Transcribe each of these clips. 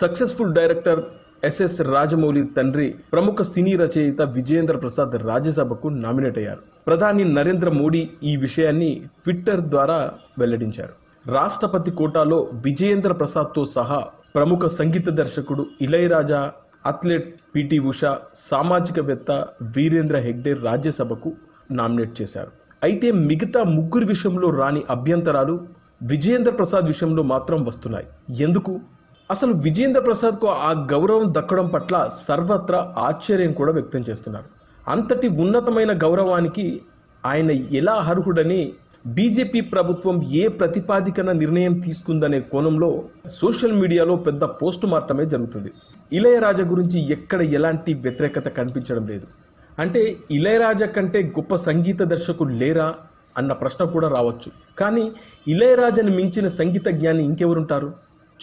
successful director SS Rajamouli తండ్రి ప్రముఖ సినీ రచయిత విజయేంద్ర ప్రసాద్ రాజ్యసభకు నామినేట్ అయ్యారు ప్రధాని నరేంద్ర మోడీ ఈ విషయాన్ని ట్విట్టర్ ద్వారా వెల్లడించారు రాష్ట్రపతి కోటాలో విజయేంద్ర ప్రసాద్తో సహా ప్రముఖ సంగీత దర్శకుడు ఇళయరాజా అథ్లెట్ పిటి ఉషా సామాజికవేత్త వీరేంద్ర హెగ్డే రాజ్యసభకు నామినేట్ చేశారు అయితే మిగతా ముగ్గురు విషయంలో రాని అభ్యంతరాలు విజయేంద్ర ప్రసాద్ విషయంలో మాత్రం వస్తున్నాయి ఎందుకు అసలు విజేంద్ర ప్రసాద్కు ఆ గౌరవం దక్కడం పట్ల సర్వత్రా ఆశ్చర్యం కూడా వ్యక్తం చేస్తున్నారు అంతటి ఉన్నతమైన గౌరవానికి ఆయన ఎలా అర్హుడని బీజేపీ ప్రభుత్వం ఏ ప్రతిపాదికన నిర్ణయం తీసుకుందనే కోణంలో సోషల్ మీడియాలో పెద్ద పోస్ట్ మార్టమే జరుగుతుంది ఇళయరాజా గురించి ఎక్కడ ఎలాంటి వ్యతిరేకత కనిపించడం లేదు అంటే ఇళయరాజా కంటే గొప్ప సంగీత దర్శకుడు లేరా అన్న ప్రశ్న కూడా రావచ్చు కానీ ఇళయరాజాని మించిన సంగీత జ్ఞాని ఇంకెవరుంటారు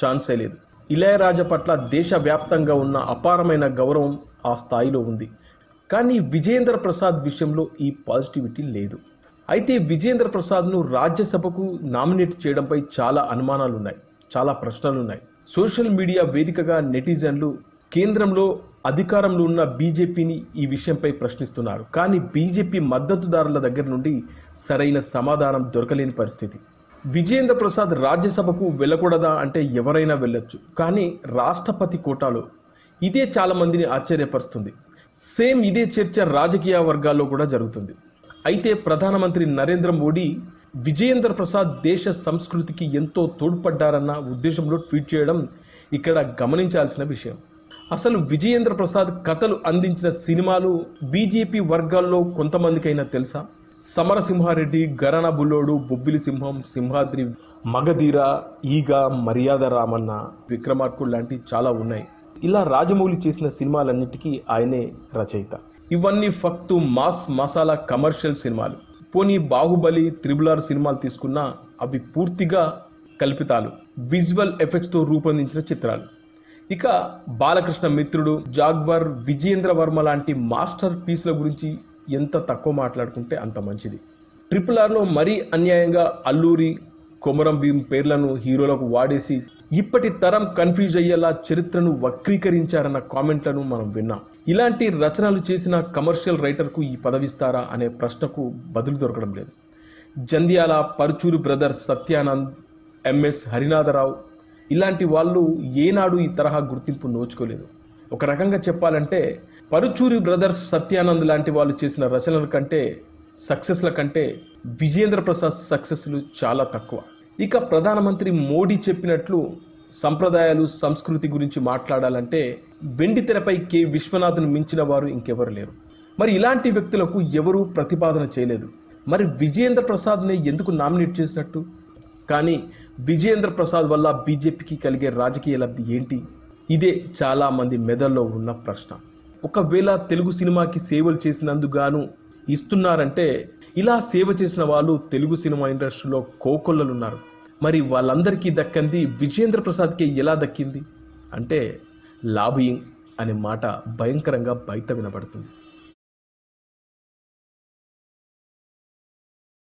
ఛాన్సే లేదు ఇళయరాజా పట్ల దేశవ్యాప్తంగా ఉన్న అపారమైన గౌరవం ఆ స్థాయిలో ఉంది కానీ విజేంద్ర ప్రసాద్ విషయంలో ఈ పాజిటివిటీ లేదు అయితే విజేంద్ర ప్రసాద్ను రాజ్యసభకు నామినేట్ చేయడంపై చాలా అనుమానాలు ఉన్నాయి చాలా ప్రశ్నలున్నాయి సోషల్ మీడియా వేదికగా నెటిజన్లు కేంద్రంలో అధికారంలో ఉన్న బీజేపీని ఈ విషయంపై ప్రశ్నిస్తున్నారు కానీ బీజేపీ మద్దతుదారుల దగ్గర నుండి సరైన సమాధానం దొరకలేని పరిస్థితి విజేంద్ర ప్రసాద్ రాజ్యసభకు వెళ్ళకూడదా అంటే ఎవరైనా వెళ్ళొచ్చు కానీ రాష్ట్రపతి కోటాలో ఇదే చాలామందిని ఆశ్చర్యపరుస్తుంది సేమ్ ఇదే చర్చ రాజకీయ వర్గాల్లో కూడా జరుగుతుంది అయితే ప్రధానమంత్రి నరేంద్ర మోడీ విజయేంద్ర ప్రసాద్ దేశ సంస్కృతికి ఎంతో తోడ్పడ్డారన్న ఉద్దేశంలో ట్వీట్ చేయడం ఇక్కడ గమనించాల్సిన విషయం అసలు విజయేంద్ర ప్రసాద్ కథలు అందించిన సినిమాలు బీజేపీ వర్గాల్లో కొంతమందికైనా తెలుసా సమరసింహారెడ్డి గరణ బుల్లోడు బొబ్బిలి సింహం సింహాద్రి మగధీర ఈగ మర్యాద రామన్న విక్రమార్కుడు లాంటి చాలా ఉన్నాయి ఇలా రాజమౌళి చేసిన సినిమాలన్నిటికీ ఆయనే రచయిత ఇవన్నీ ఫక్తు మాస్ మసాలా కమర్షియల్ సినిమాలు పోనీ బాహుబలి త్రిబులార్ సినిమాలు తీసుకున్నా అవి పూర్తిగా కల్పితాలు విజువల్ ఎఫెక్ట్స్తో రూపొందించిన చిత్రాలు ఇక బాలకృష్ణ మిత్రుడు జాగ్వర్ విజయేంద్ర వర్మ లాంటి మాస్టర్ పీసుల గురించి ఎంత తక్కువ మాట్లాడుకుంటే అంత మంచిది ట్రిపుల్ ఆర్లో మరీ అన్యాయంగా అల్లూరి కొమరం భీం పేర్లను హీరోలకు వాడేసి ఇప్పటి తరం కన్ఫ్యూజ్ అయ్యేలా చరిత్రను వక్రీకరించారన్న కామెంట్లను మనం విన్నాం ఇలాంటి రచనలు చేసిన కమర్షియల్ రైటర్కు ఈ పదవిస్తారా అనే ప్రశ్నకు బదులు దొరకడం లేదు జంధ్యాల పరుచూరి బ్రదర్స్ సత్యానంద్ ఎంఎస్ హరినాథరావు ఇలాంటి వాళ్ళు ఏనాడు ఈ తరహా గుర్తింపు నోచుకోలేదు ఒక రకంగా చెప్పాలంటే పరుచూరి బ్రదర్స్ సత్యానంద్ లాంటి వాళ్ళు చేసిన రచనల కంటే సక్సెస్ల కంటే విజేంద్ర ప్రసాద్ సక్సెస్లు చాలా తక్కువ ఇక ప్రధానమంత్రి మోడీ చెప్పినట్లు సంప్రదాయాలు సంస్కృతి గురించి మాట్లాడాలంటే వెండి తెరపై కె విశ్వనాథ్ను మించిన వారు ఇంకెవరు లేరు మరి ఇలాంటి వ్యక్తులకు ఎవరూ ప్రతిపాదన చేయలేదు మరి విజేంద్ర ప్రసాద్ని ఎందుకు నామినేట్ చేసినట్టు కానీ విజేంద్ర ప్రసాద్ వల్ల బీజేపీకి కలిగే రాజకీయ లబ్ధి ఏంటి ఇదే చాలామంది మెదల్లో ఉన్న ప్రశ్న ఒకవేళ తెలుగు సినిమాకి సేవలు చేసినందుకు ఇస్తున్నారంటే ఇలా సేవ చేసిన వాళ్ళు తెలుగు సినిమా ఇండస్ట్రీలో కోకొల్లలున్నారు మరి వాళ్ళందరికీ దక్కంది విజేంద్ర ప్రసాద్కి ఎలా దక్కింది అంటే లాబియింగ్ అనే మాట భయంకరంగా బయట వినబడుతుంది